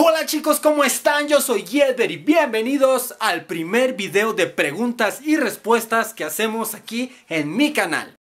Hola chicos, ¿cómo están? Yo soy Yedder y bienvenidos al primer video de preguntas y respuestas que hacemos aquí en mi canal.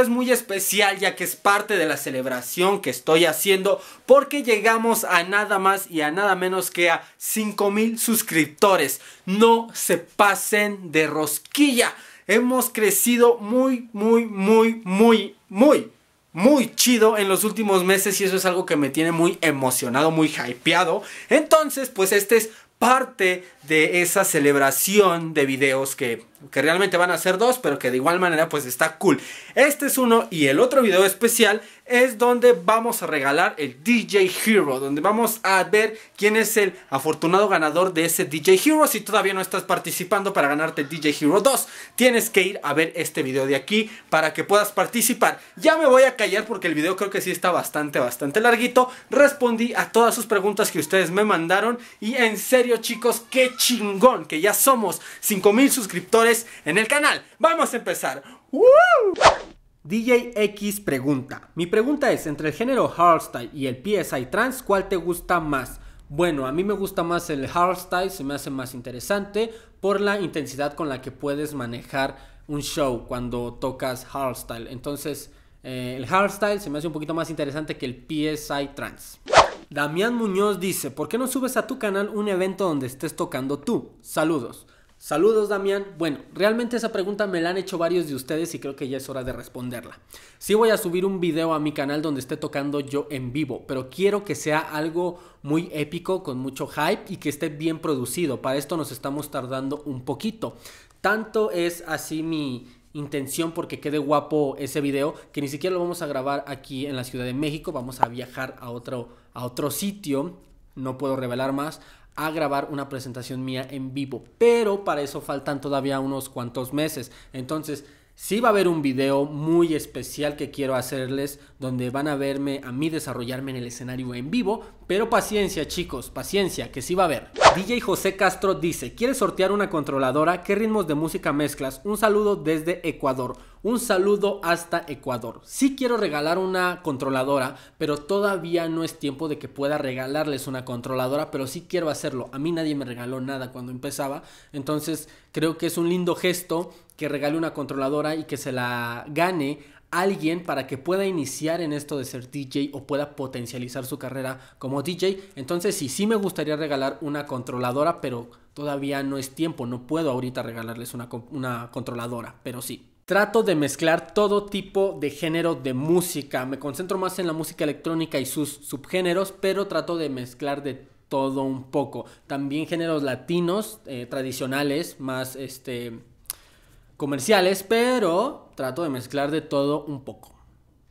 es muy especial ya que es parte de la celebración que estoy haciendo porque llegamos a nada más y a nada menos que a 5000 suscriptores. No se pasen de rosquilla. Hemos crecido muy, muy, muy, muy, muy, muy chido en los últimos meses y eso es algo que me tiene muy emocionado, muy hypeado. Entonces, pues este es parte de esa celebración de videos que que realmente van a ser dos, pero que de igual manera pues está cool. Este es uno y el otro video especial es donde vamos a regalar el DJ Hero, donde vamos a ver quién es el afortunado ganador de ese DJ Hero. Si todavía no estás participando para ganarte el DJ Hero 2, tienes que ir a ver este video de aquí para que puedas participar. Ya me voy a callar porque el video creo que sí está bastante, bastante larguito. Respondí a todas sus preguntas que ustedes me mandaron y en serio chicos, qué chingón que ya somos 5000 suscriptores en el canal. ¡Vamos a empezar! DJX DJ X pregunta, mi pregunta es, entre el género hardstyle y el PSI trans, ¿cuál te gusta más? Bueno, a mí me gusta más el hardstyle, se me hace más interesante por la intensidad con la que puedes manejar un show cuando tocas hardstyle. Entonces, eh, el hardstyle se me hace un poquito más interesante que el PSI trans. Damián Muñoz dice, ¿por qué no subes a tu canal un evento donde estés tocando tú? Saludos. Saludos Damián. Bueno, realmente esa pregunta me la han hecho varios de ustedes y creo que ya es hora de responderla. Sí voy a subir un video a mi canal donde esté tocando yo en vivo, pero quiero que sea algo muy épico, con mucho hype y que esté bien producido. Para esto nos estamos tardando un poquito. Tanto es así mi, intención porque quede guapo ese video, que ni siquiera lo vamos a grabar aquí en la Ciudad de México, vamos a viajar a otro, a otro sitio, no puedo revelar más, a grabar una presentación mía en vivo. Pero para eso faltan todavía unos cuantos meses. Entonces, sí va a haber un video muy especial que quiero hacerles donde van a verme a mí desarrollarme en el escenario en vivo. Pero paciencia chicos, paciencia, que sí va a haber. DJ José Castro dice, ¿quieres sortear una controladora? ¿Qué ritmos de música mezclas? Un saludo desde Ecuador. Un saludo hasta Ecuador. Sí quiero regalar una controladora, pero todavía no es tiempo de que pueda regalarles una controladora, pero sí quiero hacerlo. A mí nadie me regaló nada cuando empezaba, entonces creo que es un lindo gesto que regale una controladora y que se la gane alguien para que pueda iniciar en esto de ser DJ o pueda potencializar su carrera como DJ. Entonces sí, sí me gustaría regalar una controladora, pero todavía no es tiempo, no puedo ahorita regalarles una, una controladora, pero sí. Trato de mezclar todo tipo de género de música. Me concentro más en la música electrónica y sus subgéneros, pero trato de mezclar de todo un poco. También géneros latinos, eh, tradicionales, más este comerciales, pero trato de mezclar de todo un poco.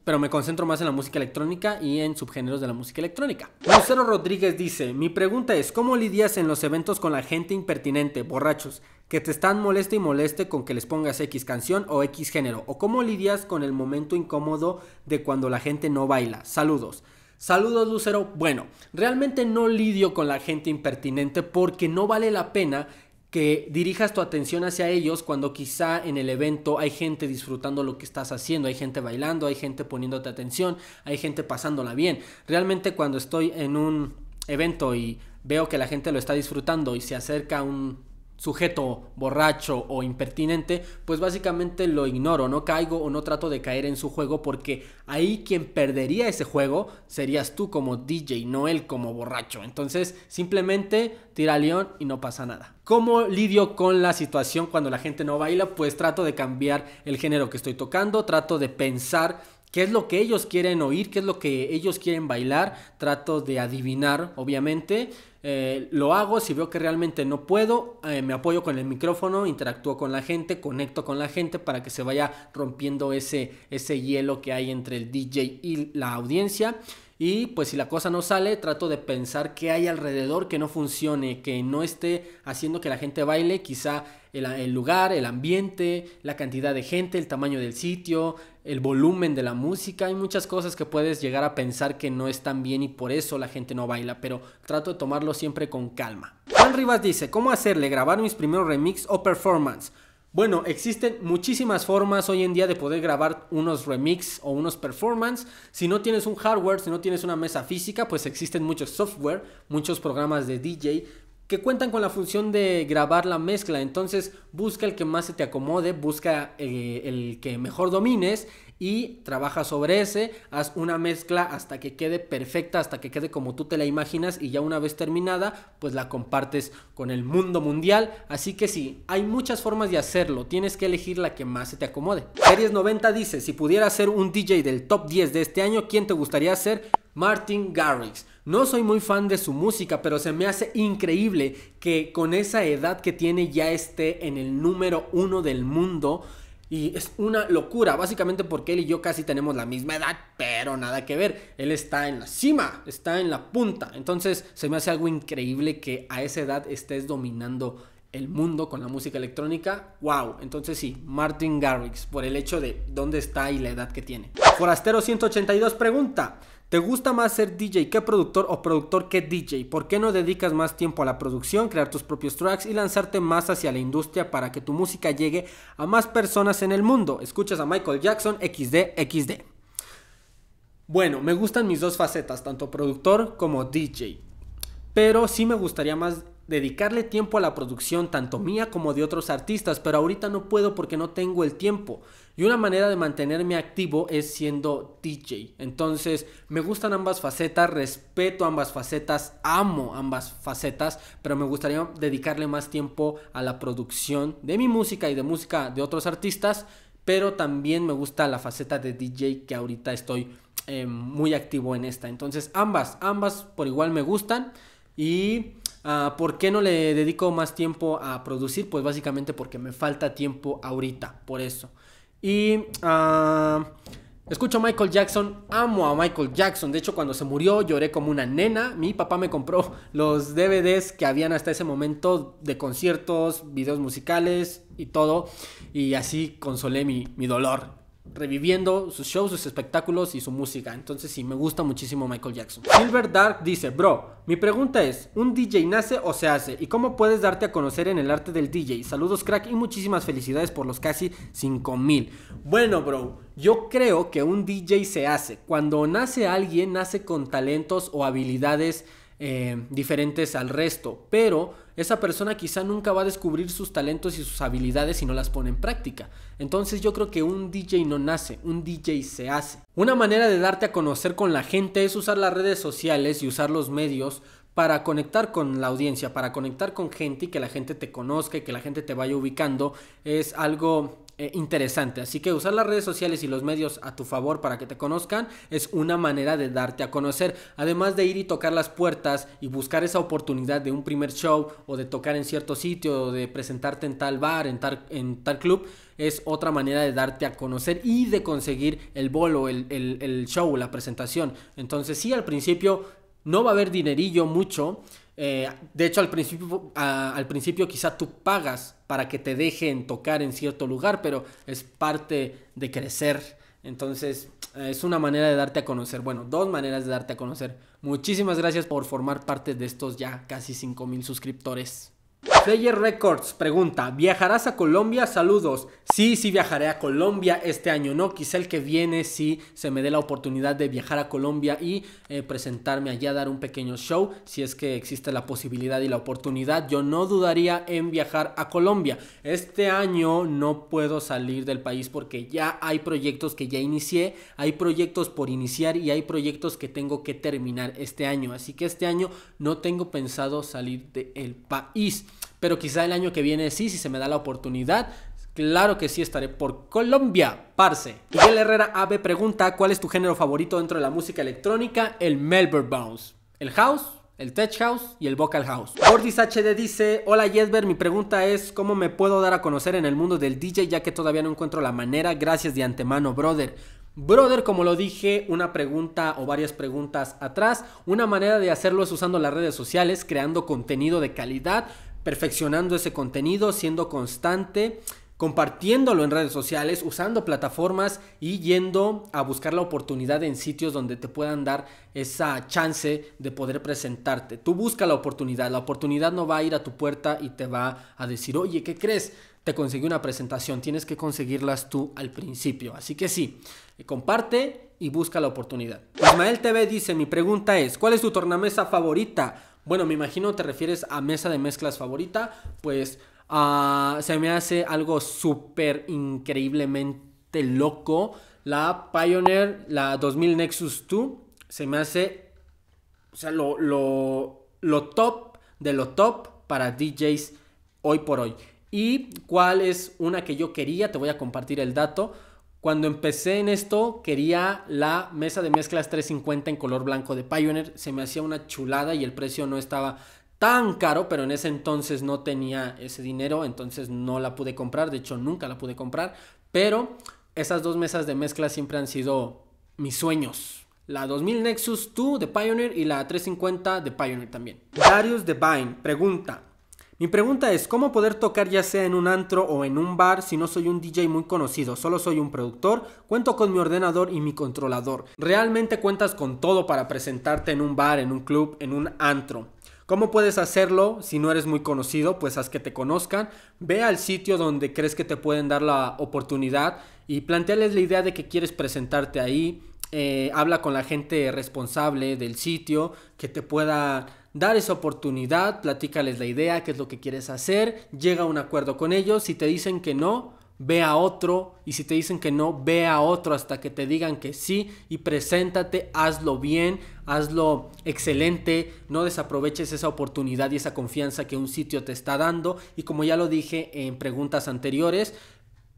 Pero me concentro más en la música electrónica y en subgéneros de la música electrónica. Lucero Rodríguez dice, mi pregunta es, ¿cómo lidias en los eventos con la gente impertinente, borrachos, que te están moleste y moleste con que les pongas X canción o X género? ¿O cómo lidias con el momento incómodo de cuando la gente no baila? Saludos. Saludos Lucero. Bueno, realmente no lidio con la gente impertinente porque no vale la pena que dirijas tu atención hacia ellos cuando quizá en el evento hay gente disfrutando lo que estás haciendo, hay gente bailando, hay gente poniéndote atención, hay gente pasándola bien. Realmente cuando estoy en un evento y veo que la gente lo está disfrutando y se acerca un sujeto borracho o impertinente, pues básicamente lo ignoro, no caigo o no trato de caer en su juego porque ahí quien perdería ese juego serías tú como DJ, no él como borracho. Entonces simplemente tira león y no pasa nada. ¿Cómo lidio con la situación cuando la gente no baila? Pues trato de cambiar el género que estoy tocando, trato de pensar qué es lo que ellos quieren oír, qué es lo que ellos quieren bailar, trato de adivinar, obviamente. Eh, lo hago, si veo que realmente no puedo, eh, me apoyo con el micrófono, interactúo con la gente, conecto con la gente para que se vaya rompiendo ese, ese hielo que hay entre el DJ y la audiencia. Y pues si la cosa no sale, trato de pensar qué hay alrededor que no funcione, que no esté haciendo que la gente baile, quizá el, lugar, el ambiente, la cantidad de gente, el tamaño del sitio, el volumen de la música. Hay muchas cosas que puedes llegar a pensar que no están bien y por eso la gente no baila, pero trato de tomarlo siempre con calma. Juan Rivas dice, ¿cómo hacerle grabar mis primeros remix o performance? Bueno, existen muchísimas formas hoy en día de poder grabar unos remix o unos performance. Si no tienes un hardware, si no tienes una mesa física, pues existen muchos software, muchos programas de DJ, que cuentan con la función de grabar la mezcla. Entonces busca el que más se te acomode, busca eh, el que mejor domines y trabaja sobre ese, haz una mezcla hasta que quede perfecta, hasta que quede como tú te la imaginas y ya una vez terminada, pues la compartes con el mundo mundial. Así que sí, hay muchas formas de hacerlo, tienes que elegir la que más se te acomode. Series 90 dice, si pudiera ser un DJ del top 10 de este año, ¿quién te gustaría ser? Martin Garrix. No soy muy fan de su música, pero se me hace increíble que con esa edad que tiene ya esté en el número uno del mundo. Y es una locura, básicamente porque él y yo casi tenemos la misma edad, pero nada que ver. Él está en la cima, está en la punta. Entonces se me hace algo increíble que a esa edad estés dominando el mundo con la música electrónica, wow. Entonces sí, Martin Garrix, por el hecho de dónde está y la edad que tiene. Forastero 182 pregunta, ¿Te gusta más ser DJ que productor o productor que DJ? ¿Por qué no dedicas más tiempo a la producción, crear tus propios tracks y lanzarte más hacia la industria para que tu música llegue a más personas en el mundo? Escuchas a Michael Jackson XD XD. Bueno, me gustan mis dos facetas, tanto productor como DJ. Pero sí me gustaría más dedicarle tiempo a la producción, tanto mía como de otros artistas, pero ahorita no puedo porque no tengo el tiempo. Y una manera de mantenerme activo es siendo DJ. Entonces, me gustan ambas facetas, respeto ambas facetas, amo ambas facetas, pero me gustaría dedicarle más tiempo a la producción de mi música y de música de otros artistas, pero también me gusta la faceta de DJ que ahorita estoy eh, muy activo en esta. Entonces, ambas, ambas por igual me gustan y... Ah, ¿Por qué no le dedico más tiempo a producir? Pues básicamente porque me falta tiempo ahorita, por eso. Y ah, escucho a Michael Jackson, amo a Michael Jackson. De hecho, cuando se murió lloré como una nena. Mi papá me compró los DVDs que habían hasta ese momento de conciertos, videos musicales y todo. Y así consolé mi, mi dolor reviviendo sus shows, sus espectáculos y su música. Entonces sí, me gusta muchísimo Michael Jackson. Silver Dark dice, bro, mi pregunta es, ¿un DJ nace o se hace? ¿Y cómo puedes darte a conocer en el arte del DJ? Saludos crack y muchísimas felicidades por los casi 5000. Bueno, bro, yo creo que un DJ se hace. Cuando nace alguien, nace con talentos o habilidades eh, diferentes al resto, pero esa persona quizá nunca va a descubrir sus talentos y sus habilidades si no las pone en práctica. Entonces yo creo que un DJ no nace, un DJ se hace. Una manera de darte a conocer con la gente es usar las redes sociales y usar los medios para conectar con la audiencia, para conectar con gente y que la gente te conozca y que la gente te vaya ubicando. Es algo eh, interesante. Así que usar las redes sociales y los medios a tu favor para que te conozcan es una manera de darte a conocer. Además de ir y tocar las puertas y buscar esa oportunidad de un primer show o de tocar en cierto sitio o de presentarte en tal bar, en tal, en tal club, es otra manera de darte a conocer y de conseguir el bolo, el, el show, la presentación. Entonces sí, al principio no va a haber dinerillo mucho, eh, de hecho, al principio, al principio quizá tú pagas para que te dejen tocar en cierto lugar, pero es parte de crecer. Entonces, es una manera de darte a conocer. Bueno, dos maneras de darte a conocer. Muchísimas gracias por formar parte de estos ya casi mil suscriptores. Player Records pregunta, ¿viajarás a Colombia? Saludos. Sí, sí viajaré a Colombia este año, ¿no? Quizá el que viene sí se me dé la oportunidad de viajar a Colombia y eh, presentarme allá, dar un pequeño show, si es que existe la posibilidad y la oportunidad. Yo no dudaría en viajar a Colombia. Este año no puedo salir del país porque ya hay proyectos que ya inicié, hay proyectos por iniciar y hay proyectos que tengo que terminar este año. Así que este año no tengo pensado salir del país. Pero quizá el año que viene sí, si se me da la oportunidad, Claro que sí estaré por Colombia, parce. Miguel Herrera AB pregunta, ¿cuál es tu género favorito dentro de la música electrónica? El Melbourne Bounce. ¿El house? El tech house y el vocal house. Bordis HD dice, hola Jesber, mi pregunta es, ¿cómo me puedo dar a conocer en el mundo del DJ ya que todavía no encuentro la manera? Gracias de antemano, brother. Brother, como lo dije, una pregunta o varias preguntas atrás, una manera de hacerlo es usando las redes sociales, creando contenido de calidad, perfeccionando ese contenido, siendo constante, compartiéndolo en redes sociales, usando plataformas y yendo a buscar la oportunidad en sitios donde te puedan dar esa chance de poder presentarte. Tú busca la oportunidad, la oportunidad no va a ir a tu puerta y te va a decir, oye, ¿qué crees? Te conseguí una presentación, tienes que conseguirlas tú al principio. Así que sí, eh, comparte y busca la oportunidad. Ismael TV dice, mi pregunta es, ¿cuál es tu tornamesa favorita? Bueno, me imagino te refieres a mesa de mezclas favorita, pues ah, se me hace algo súper increíblemente loco. La Pioneer, la 2000 Nexus 2, se me hace, o sea, lo, lo, lo top de lo top para DJs hoy por hoy. ¿Y cuál es una que yo quería? Te voy a compartir el dato. Cuando empecé en esto, quería la mesa de mezclas 350 en color blanco de Pioneer. Se me hacía una chulada y el precio no estaba tan caro, pero en ese entonces no tenía ese dinero, entonces no la pude comprar. De hecho, nunca la pude comprar. Pero esas dos mesas de mezclas siempre han sido mis sueños. La 2000 Nexus 2 de Pioneer y la 350 de Pioneer también. Darius Vine pregunta, mi pregunta es, ¿cómo poder tocar ya sea en un antro o en un bar si no soy un DJ muy conocido? Solo soy un productor, cuento con mi ordenador y mi controlador. Realmente cuentas con todo para presentarte en un bar, en un club, en un antro. ¿Cómo puedes hacerlo si no eres muy conocido? Pues haz que te conozcan, ve al sitio donde crees que te pueden dar la oportunidad y planteales la idea de que quieres presentarte ahí. Eh, habla con la gente responsable del sitio que te pueda dar esa oportunidad, platícales la idea, qué es lo que quieres hacer, llega a un acuerdo con ellos, si te dicen que no, ve a otro y si te dicen que no, ve a otro hasta que te digan que sí y preséntate, hazlo bien, hazlo excelente, no desaproveches esa oportunidad y esa confianza que un sitio te está dando y como ya lo dije en preguntas anteriores,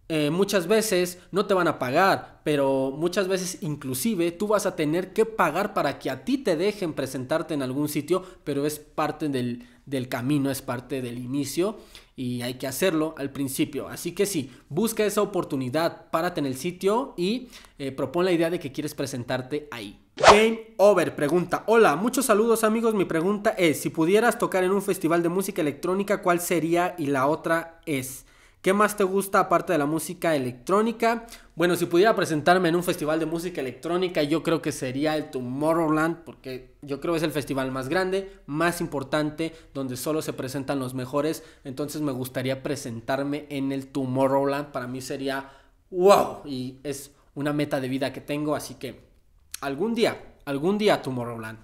eh, muchas veces no te van a pagar, pero muchas veces inclusive tú vas a tener que pagar para que a ti te dejen presentarte en algún sitio, pero es parte del, camino, es parte del inicio y hay que hacerlo al principio. Así que sí, busca esa oportunidad, párate en el sitio y eh, la idea de que quieres presentarte ahí. Game Over pregunta, hola, muchos saludos amigos, mi pregunta es, si pudieras tocar en un festival de música electrónica, ¿cuál sería? Y la otra es... ¿Qué más te gusta aparte de la música electrónica? Bueno, si pudiera presentarme en un festival de música electrónica, yo creo que sería el Tomorrowland, porque yo creo que es el festival más grande, más importante, donde solo se presentan los mejores. Entonces me gustaría presentarme en el Tomorrowland. Para mí sería wow. Y es una meta de vida que tengo, así que algún día, algún día Tomorrowland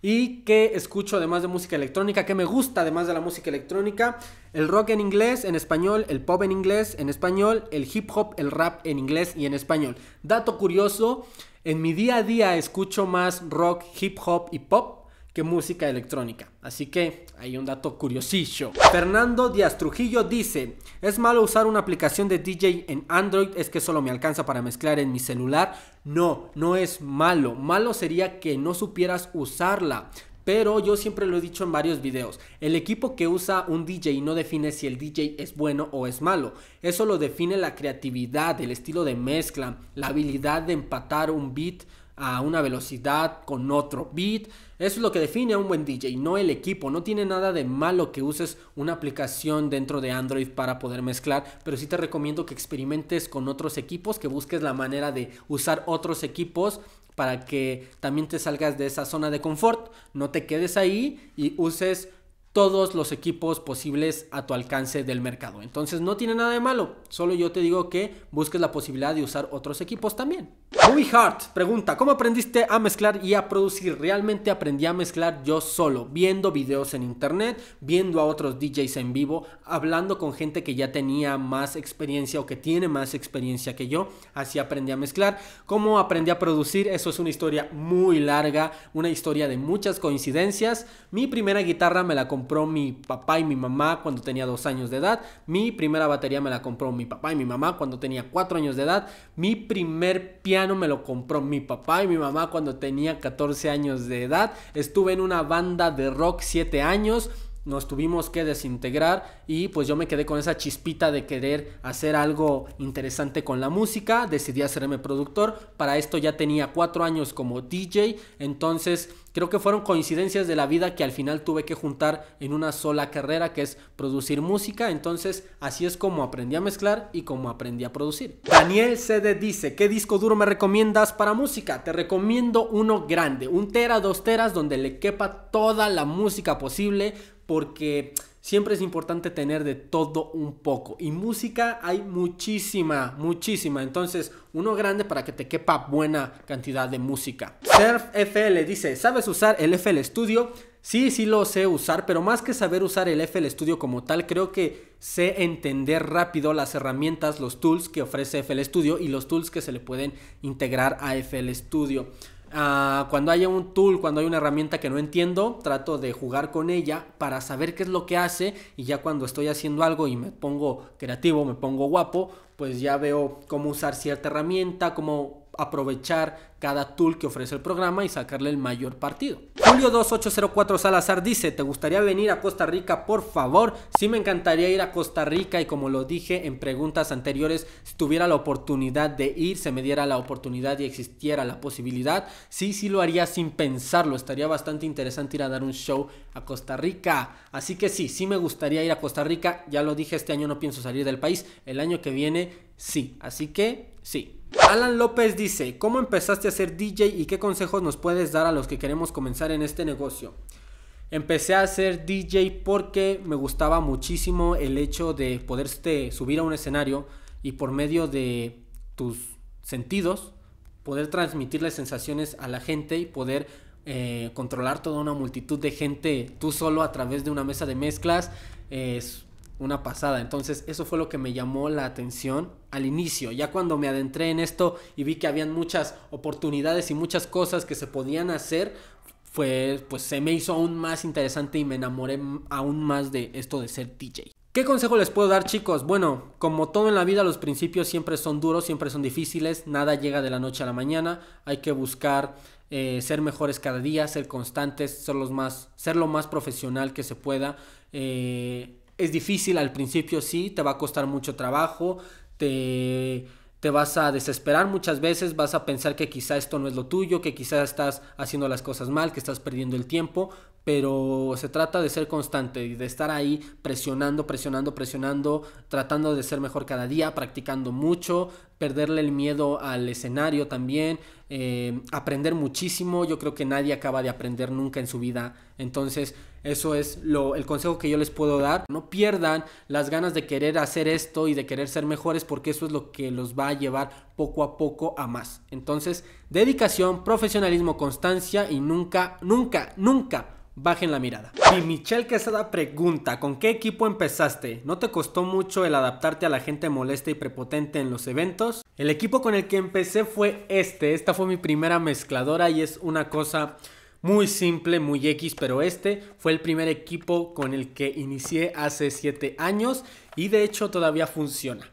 y que escucho además de música electrónica, que me gusta además de la música electrónica, el rock en inglés, en español, el pop en inglés, en español, el hip hop, el rap en inglés y en español. Dato curioso, en mi día a día escucho más rock, hip hop y pop que música electrónica. Así que hay un dato curiosillo. Fernando Díaz Trujillo dice, es malo usar una aplicación de DJ en Android, es que solo me alcanza para mezclar en mi celular. No, no es malo. Malo sería que no supieras usarla. Pero yo siempre lo he dicho en varios videos, el equipo que usa un DJ no define si el DJ es bueno o es malo, eso lo define la creatividad, el estilo de mezcla, la habilidad de empatar un beat a una velocidad con otro beat. Eso es lo que define a un buen DJ, no el equipo. No tiene nada de malo que uses una aplicación dentro de Android para poder mezclar, pero sí te recomiendo que experimentes con otros equipos, que busques la manera de usar otros equipos para que también te salgas de esa zona de confort, no te quedes ahí y uses todos los equipos posibles a tu alcance del mercado. Entonces no tiene nada de malo, solo yo te digo que busques la posibilidad de usar otros equipos también. Movie Hart pregunta, ¿cómo aprendiste a mezclar y a producir? Realmente aprendí a mezclar yo solo, viendo videos en internet, viendo a otros DJs en vivo, hablando con gente que ya tenía más experiencia o que tiene más experiencia que yo, así aprendí a mezclar. ¿Cómo aprendí a producir? Eso es una historia muy larga, una historia de muchas coincidencias. Mi primera guitarra me la compré compró mi papá y mi mamá cuando tenía dos años de edad. Mi primera batería me la compró mi papá y mi mamá cuando tenía cuatro años de edad. Mi primer piano me lo compró mi papá y mi mamá cuando tenía 14 años de edad. Estuve en una banda de rock siete años nos tuvimos que desintegrar y pues yo me quedé con esa chispita de querer hacer algo interesante con la música, decidí hacerme productor, para esto ya tenía cuatro años como DJ, entonces creo que fueron coincidencias de la vida que al final tuve que juntar en una sola carrera que es producir música, entonces así es como aprendí a mezclar y como aprendí a producir. Daniel CD dice, ¿qué disco duro me recomiendas para música? Te recomiendo uno grande, un tera, dos teras, donde le quepa toda la música posible, porque siempre es importante tener de todo un poco. Y música hay muchísima, muchísima. Entonces, uno grande para que te quepa buena cantidad de música. SurfFL dice, ¿sabes usar el FL Studio? Sí, sí lo sé usar, pero más que saber usar el FL Studio como tal, creo que sé entender rápido las herramientas, los tools que ofrece FL Studio y los tools que se le pueden integrar a FL Studio. Ah, cuando haya un tool, cuando hay una herramienta que no entiendo, trato de jugar con ella para saber qué es lo que hace y ya cuando estoy haciendo algo y me pongo creativo, me pongo guapo, pues ya veo cómo usar cierta herramienta, cómo aprovechar cada tool que ofrece el programa y sacarle el mayor partido. Julio 2804 Salazar dice, ¿te gustaría venir a Costa Rica? Por favor, sí me encantaría ir a Costa Rica y como lo dije en preguntas anteriores, si tuviera la oportunidad de ir, se me diera la oportunidad y existiera la posibilidad, sí, sí lo haría sin pensarlo, estaría bastante interesante ir a dar un show a Costa Rica. Así que sí, sí me gustaría ir a Costa Rica, ya lo dije, este año no pienso salir del país, el año que viene sí, así que sí. Alan López dice, ¿cómo empezaste a ser DJ y qué consejos nos puedes dar a los que queremos comenzar en este negocio? Empecé a ser DJ porque me gustaba muchísimo el hecho de poderte subir a un escenario y por medio de tus sentidos poder transmitir las sensaciones a la gente y poder eh, controlar toda una multitud de gente tú solo a través de una mesa de mezclas. es una pasada. Entonces, eso fue lo que me llamó la atención al inicio. Ya cuando me adentré en esto y vi que habían muchas oportunidades y muchas cosas que se podían hacer, fue, pues se me hizo aún más interesante y me enamoré aún más de esto de ser DJ. ¿Qué consejo les puedo dar chicos? Bueno, como todo en la vida, los principios siempre son duros, siempre son difíciles, nada llega de la noche a la mañana, hay que buscar eh, ser mejores cada día, ser constantes, ser, los más, ser lo más profesional que se pueda. Eh, es difícil al principio, sí, te va a costar mucho trabajo, te, te vas a desesperar muchas veces, vas a pensar que quizá esto no es lo tuyo, que quizá estás haciendo las cosas mal, que estás perdiendo el tiempo, pero se trata de ser constante y de estar ahí presionando, presionando, presionando, tratando de ser mejor cada día, practicando mucho, perderle el miedo al escenario también, eh, aprender muchísimo, yo creo que nadie acaba de aprender nunca en su vida, entonces eso es lo, el consejo que yo les puedo dar. No pierdan las ganas de querer hacer esto y de querer ser mejores porque eso es lo que los va a llevar poco a poco a más. Entonces, dedicación, profesionalismo, constancia y nunca, nunca, nunca bajen la mirada. Y Michelle Quesada pregunta, ¿con qué equipo empezaste? ¿No te costó mucho el adaptarte a la gente molesta y prepotente en los eventos? El equipo con el que empecé fue este. Esta fue mi primera mezcladora y es una cosa muy simple, muy X, pero este fue el primer equipo con el que inicié hace 7 años y de hecho todavía funciona.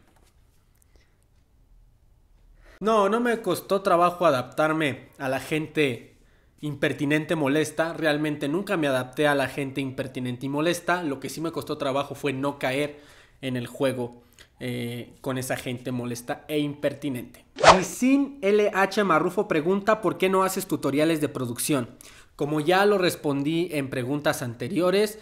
No, no me costó trabajo adaptarme a la gente impertinente molesta. Realmente nunca me adapté a la gente impertinente y molesta. Lo que sí me costó trabajo fue no caer en el juego eh, con esa gente molesta e impertinente. sin LH Marrufo pregunta por qué no haces tutoriales de producción. Como ya lo respondí en preguntas anteriores,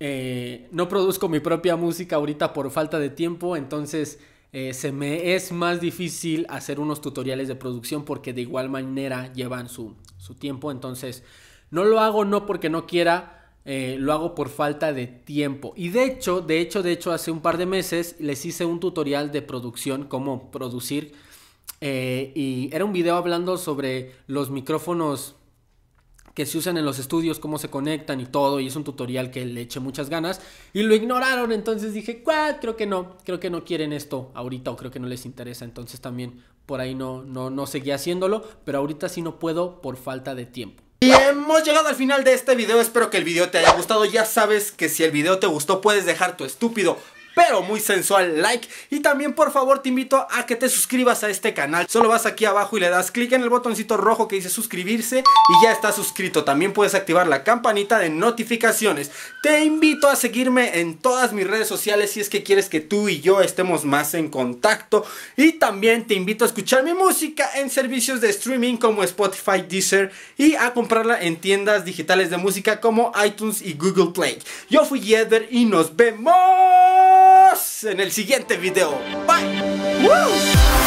eh, no produzco mi propia música ahorita por falta de tiempo, entonces eh, se me es más difícil hacer unos tutoriales de producción porque de igual manera llevan su, tiempo, entonces no lo hago no porque no quiera, eh, lo hago por falta de tiempo. Y de hecho, de hecho, de hecho, hace un par de meses les hice un tutorial de producción, cómo producir. y era un video hablando sobre los micrófonos que se usan en los estudios, cómo se conectan y todo, y es un tutorial que le eché muchas ganas, y lo ignoraron, entonces dije, ¿cuál? Creo que no, creo que no quieren esto ahorita o creo que no les interesa, entonces también por ahí no, no, no seguí haciéndolo, pero ahorita sí no puedo por falta de tiempo. Y hemos llegado al final de este video, espero que el video te haya gustado, ya sabes que si el video te gustó puedes dejar tu estúpido pero muy sensual like. Y también por favor te invito a que te suscribas a este canal. Solo vas aquí abajo y le das clic en el botoncito rojo que dice suscribirse y ya estás suscrito. También puedes activar la campanita de notificaciones. Te invito a seguirme en todas mis redes sociales si es que quieres que tú y yo estemos más en contacto. Y también te invito a escuchar mi música en servicios de streaming como Spotify, Deezer y a comprarla en tiendas digitales de música como iTunes y Google Play. Yo fui Edward y nos vemos en el siguiente video. Bye.